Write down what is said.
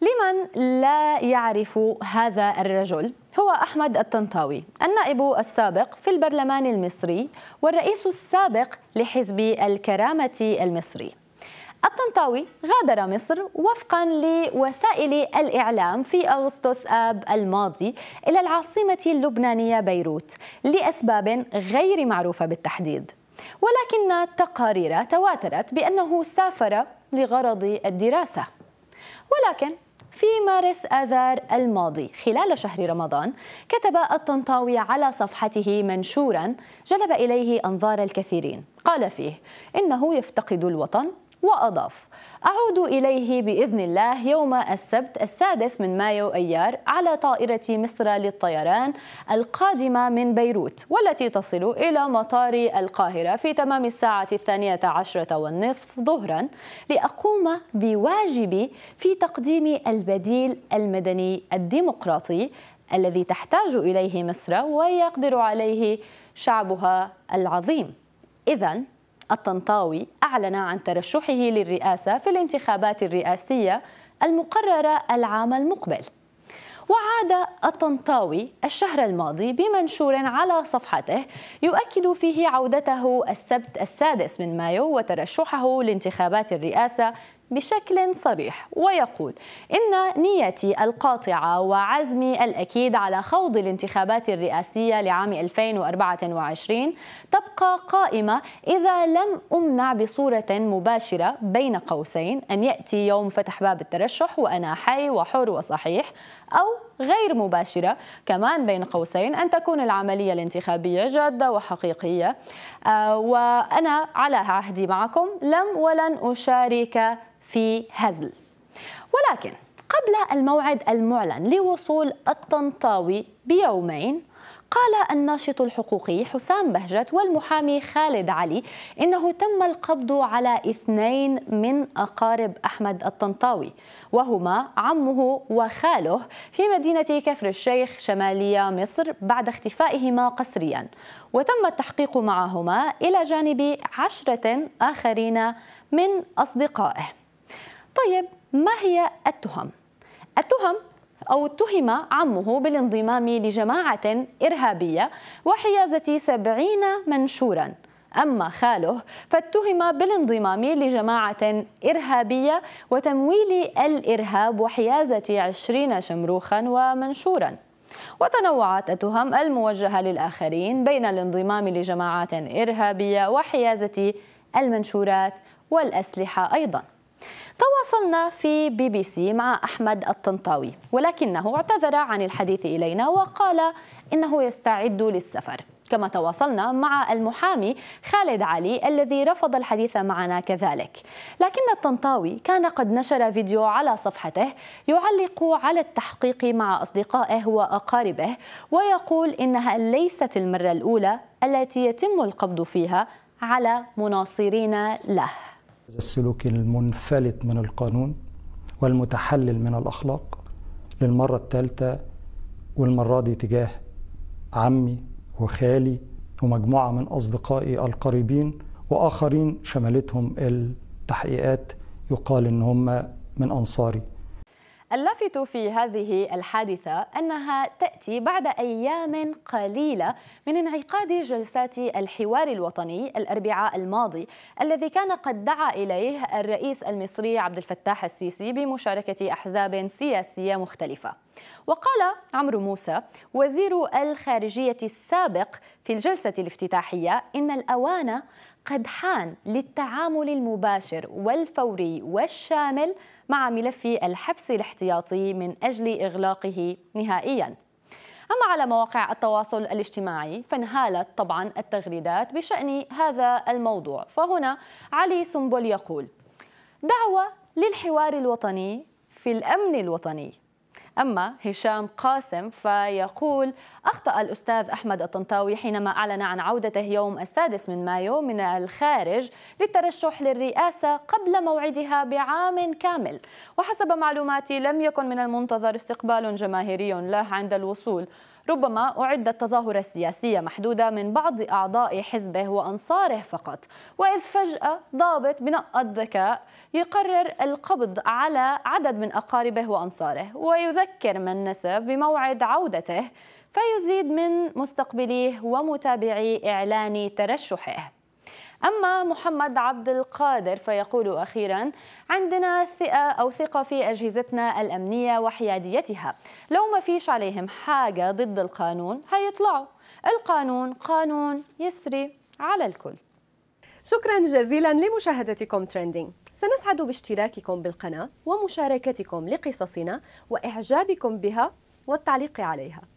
لمن لا يعرف هذا الرجل هو أحمد الطنطاوي النائب السابق في البرلمان المصري والرئيس السابق لحزب الكرامة المصري الطنطاوي غادر مصر وفقا لوسائل الإعلام في أغسطس آب الماضي إلى العاصمة اللبنانية بيروت لأسباب غير معروفة بالتحديد ولكن تقارير تواترت بأنه سافر لغرض الدراسة ولكن في مارس آذار الماضي خلال شهر رمضان كتب الطنطاوي على صفحته منشورا جلب إليه أنظار الكثيرين قال فيه إنه يفتقد الوطن وأضاف أعود إليه بإذن الله يوم السبت السادس من مايو أيار على طائرة مصر للطيران القادمة من بيروت والتي تصل إلى مطار القاهرة في تمام الساعة الثانية عشرة والنصف ظهرا لأقوم بواجبي في تقديم البديل المدني الديمقراطي الذي تحتاج إليه مصر ويقدر عليه شعبها العظيم إذا الطنطاوي أعلن عن ترشحه للرئاسة في الانتخابات الرئاسية المقررة العام المقبل وعاد الطنطاوي الشهر الماضي بمنشور على صفحته يؤكد فيه عودته السبت السادس من مايو وترشحه لانتخابات الرئاسة بشكل صريح ويقول إن نيتي القاطعة وعزمي الأكيد على خوض الانتخابات الرئاسية لعام 2024 تبقى قائمة إذا لم أمنع بصورة مباشرة بين قوسين أن يأتي يوم فتح باب الترشح وأنا حي وحر وصحيح أو غير مباشرة كمان بين قوسين أن تكون العملية الانتخابية جادة وحقيقية آه، وأنا على عهدي معكم لم ولن أشارك في هزل ولكن قبل الموعد المعلن لوصول الطنطاوي بيومين قال الناشط الحقوقي حسام بهجت والمحامي خالد علي إنه تم القبض على اثنين من أقارب أحمد الطنطاوي وهما عمه وخاله في مدينة كفر الشيخ شمالية مصر بعد اختفائهما قسريا وتم التحقيق معهما إلى جانب عشرة آخرين من أصدقائه طيب ما هي التهم؟ التهم أو اتهم عمه بالانضمام لجماعة إرهابية وحيازة سبعين منشورا أما خاله فاتهم بالانضمام لجماعة إرهابية وتمويل الإرهاب وحيازة عشرين شمروخا ومنشورا وتنوعت التهم الموجهة للآخرين بين الانضمام لجماعات إرهابية وحيازة المنشورات والأسلحة أيضاً تواصلنا في بي بي سي مع أحمد الطنطاوي ولكنه اعتذر عن الحديث إلينا وقال إنه يستعد للسفر كما تواصلنا مع المحامي خالد علي الذي رفض الحديث معنا كذلك لكن الطنطاوي كان قد نشر فيديو على صفحته يعلق على التحقيق مع أصدقائه وأقاربه ويقول إنها ليست المرة الأولى التي يتم القبض فيها على مناصرين له السلوك المنفلت من القانون والمتحلل من الأخلاق للمرة الثالثة والمرة دي تجاه عمي وخالي ومجموعة من أصدقائي القريبين وآخرين شملتهم التحقيقات يقال إن هم من أنصاري اللافت في هذه الحادثة أنها تأتي بعد أيام قليلة من انعقاد جلسات الحوار الوطني الأربعاء الماضي الذي كان قد دعا إليه الرئيس المصري عبد الفتاح السيسي بمشاركة أحزاب سياسية مختلفة وقال عمرو موسى وزير الخارجية السابق في الجلسة الافتتاحية إن الأوان قد حان للتعامل المباشر والفوري والشامل مع ملف الحبس الاحتياطي من أجل إغلاقه نهائياً أما على مواقع التواصل الاجتماعي فانهالت طبعا التغريدات بشأن هذا الموضوع فهنا علي سنبل يقول دعوة للحوار الوطني في الأمن الوطني أما هشام قاسم فيقول أخطأ الأستاذ أحمد الطنطاوي حينما أعلن عن عودته يوم السادس من مايو من الخارج للترشح للرئاسة قبل موعدها بعام كامل وحسب معلوماتي لم يكن من المنتظر استقبال جماهيري له عند الوصول ربما أعدت تظاهرة سياسية محدودة من بعض أعضاء حزبه وأنصاره فقط وإذ فجأة ضابط بنقة ذكاء يقرر القبض على عدد من أقاربه وأنصاره ويذكر من نسب بموعد عودته فيزيد من مستقبليه ومتابعي إعلان ترشحه أما محمد عبد القادر فيقول أخيرا عندنا ثقة أو ثقة في أجهزتنا الأمنية وحياديتها لو ما فيش عليهم حاجة ضد القانون هيطلعوا القانون قانون يسري على الكل شكرا جزيلا لمشاهدتكم ترندينج سنسعد باشتراككم بالقناة ومشاركتكم لقصصنا وإعجابكم بها والتعليق عليها